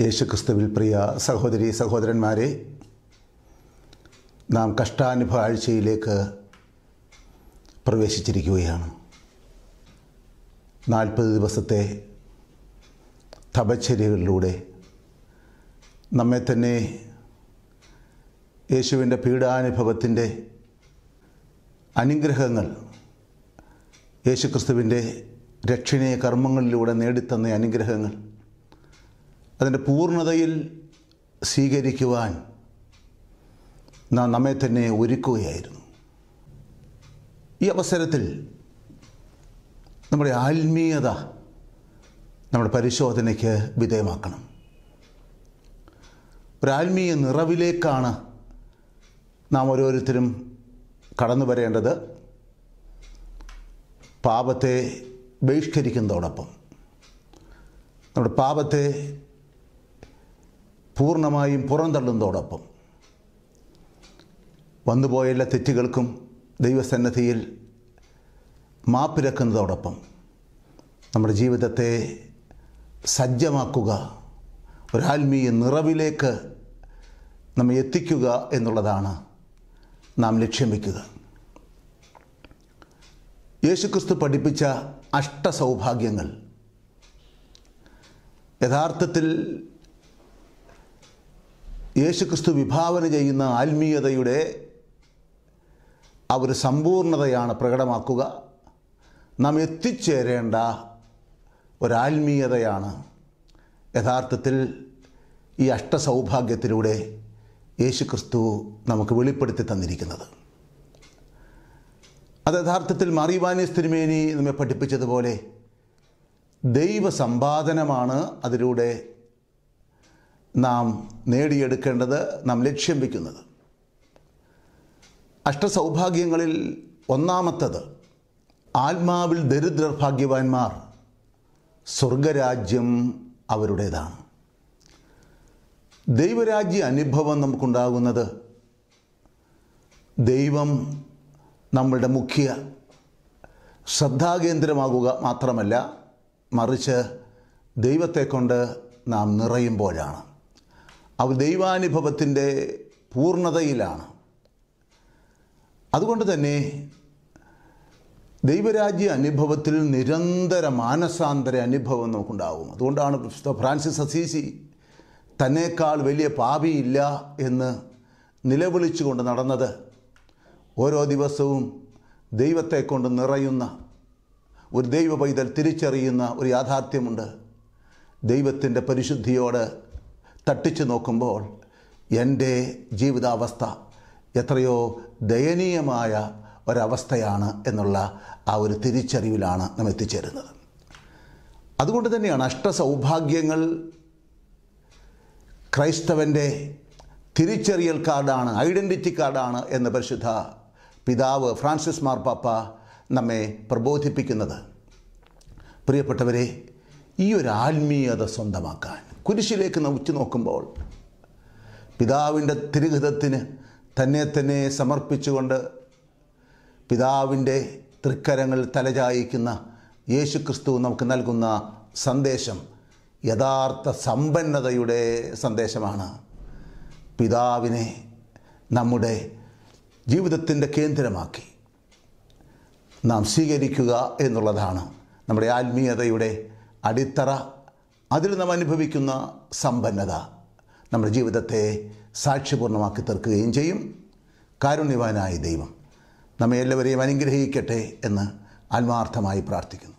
യേശുക്രിസ്തുവിൽ പ്രിയ സഹോദരി സഹോദരന്മാരെ നാം കഷ്ടാനുഭവ ആഴ്ചയിലേക്ക് പ്രവേശിച്ചിരിക്കുകയാണ് നാൽപ്പത് ദിവസത്തെ തപശ്ചര്യകളിലൂടെ നമ്മെ തന്നെ യേശുവിൻ്റെ പീഡാനുഭവത്തിൻ്റെ അനുഗ്രഹങ്ങൾ യേശുക്രിസ്തുവിൻ്റെ രക്ഷണീയ കർമ്മങ്ങളിലൂടെ നേടിത്തന്ന അനുഗ്രഹങ്ങൾ അതിൻ്റെ പൂർണ്ണതയിൽ സ്വീകരിക്കുവാൻ നാം നമ്മെ തന്നെ ഒരുക്കുകയായിരുന്നു ഈ അവസരത്തിൽ നമ്മുടെ ആത്മീയത നമ്മുടെ പരിശോധനയ്ക്ക് വിധേയമാക്കണം ഒരാത്മീയ നിറവിലേക്കാണ് നാം ഓരോരുത്തരും കടന്നു വരേണ്ടത് പാപത്തെ ബഹിഷ്കരിക്കുന്നതോടൊപ്പം നമ്മുടെ പാപത്തെ പൂർണ്ണമായും പുറന്തള്ളുന്നതോടൊപ്പം വന്നുപോയ എല്ലാ തെറ്റുകൾക്കും ദൈവസന്നദ്ധിയിൽ മാപ്പിരക്കുന്നതോടൊപ്പം നമ്മുടെ ജീവിതത്തെ സജ്ജമാക്കുക ഒരാത്മീയ നിറവിലേക്ക് നമ്മെ എത്തിക്കുക എന്നുള്ളതാണ് നാം ലക്ഷ്യം വയ്ക്കുക യേശുക്രിസ്തു പഠിപ്പിച്ച അഷ്ടസൗഭാഗ്യങ്ങൾ യഥാർത്ഥത്തിൽ യേശുക്രിസ്തു വിഭാവന ചെയ്യുന്ന ആത്മീയതയുടെ ആ ഒരു സമ്പൂർണതയാണ് പ്രകടമാക്കുക നാം എത്തിച്ചേരേണ്ട ഒരാത്മീയതയാണ് യഥാർത്ഥത്തിൽ ഈ അഷ്ടസൗഭാഗ്യത്തിലൂടെ യേശുക്രിസ്തു നമുക്ക് വെളിപ്പെടുത്തി തന്നിരിക്കുന്നത് അത് യഥാർത്ഥത്തിൽ മറിവാനി സ്ഥിരമേനി നമ്മെ പഠിപ്പിച്ചതുപോലെ ദൈവസമ്പാദനമാണ് അതിലൂടെ നാം നേടിയെടുക്കേണ്ടത് നാം ലക്ഷ്യം വയ്ക്കുന്നത് അഷ്ടസൗഭാഗ്യങ്ങളിൽ ഒന്നാമത്തത് ആത്മാവിൽ ദരിദ്രർ ഭാഗ്യവാന്മാർ സ്വർഗരാജ്യം അവരുടേതാണ് ദൈവരാജ്യ അനുഭവം നമുക്കുണ്ടാകുന്നത് ദൈവം നമ്മളുടെ മുഖ്യ ശ്രദ്ധാകേന്ദ്രമാകുക മാത്രമല്ല മറിച്ച് ദൈവത്തെക്കൊണ്ട് നാം നിറയുമ്പോഴാണ് അവ ദൈവാനുഭവത്തിൻ്റെ പൂർണ്ണതയിലാണ് അതുകൊണ്ട് തന്നെ ദൈവരാജ്യ അനുഭവത്തിൽ നിരന്തര മാനസാന്തര അനുഭവം നമുക്കുണ്ടാകും അതുകൊണ്ടാണ് വിശുദ്ധ ഫ്രാൻസിസ് അസീസി തന്നേക്കാൾ വലിയ പാപിയില്ല എന്ന് നിലവിളിച്ചുകൊണ്ട് നടന്നത് ഓരോ ദിവസവും ദൈവത്തെ കൊണ്ട് നിറയുന്ന ഒരു ദൈവ പൈതൽ തിരിച്ചറിയുന്ന ഒരു യാഥാർത്ഥ്യമുണ്ട് ദൈവത്തിൻ്റെ പരിശുദ്ധിയോട് തട്ടിച്ചു നോക്കുമ്പോൾ എൻ്റെ ജീവിതാവസ്ഥ എത്രയോ ദയനീയമായ ഒരവസ്ഥയാണ് എന്നുള്ള ആ ഒരു തിരിച്ചറിവിലാണ് നാം എത്തിച്ചേരുന്നത് അതുകൊണ്ട് തന്നെയാണ് അഷ്ടസൗഭാഗ്യങ്ങൾ ക്രൈസ്തവൻ്റെ തിരിച്ചറിയൽ കാർഡാണ് ഐഡൻറ്റിറ്റി കാർഡാണ് എന്ന് പരിശുദ്ധ പിതാവ് ഫ്രാൻസിസ് മാർപ്പാപ്പ നമ്മെ പ്രബോധിപ്പിക്കുന്നത് പ്രിയപ്പെട്ടവരെ ഈ ഒരു ആത്മീയത സ്വന്തമാക്കാൻ കുരിശിലേക്ക് ഉച്ചു നോക്കുമ്പോൾ പിതാവിൻ്റെ തിരുഹിതത്തിന് തന്നെ തന്നെ സമർപ്പിച്ചുകൊണ്ട് പിതാവിൻ്റെ തൃക്കരങ്ങൾ തലചായിക്കുന്ന യേശു ക്രിസ്തു നമുക്ക് നൽകുന്ന സന്ദേശം യഥാർത്ഥ സമ്പന്നതയുടെ സന്ദേശമാണ് പിതാവിനെ നമ്മുടെ ജീവിതത്തിൻ്റെ കേന്ദ്രമാക്കി നാം സ്വീകരിക്കുക എന്നുള്ളതാണ് നമ്മുടെ ആത്മീയതയുടെ അടിത്തറ അതിൽ നാം അനുഭവിക്കുന്ന സമ്പന്നത നമ്മുടെ ജീവിതത്തെ സാക്ഷ്യപൂർണമാക്കി തീർക്കുകയും ചെയ്യും കാരുണ്യവാനായ ദൈവം നമ്മെ എല്ലാവരെയും അനുഗ്രഹിക്കട്ടെ എന്ന് ആത്മാർത്ഥമായി പ്രാർത്ഥിക്കുന്നു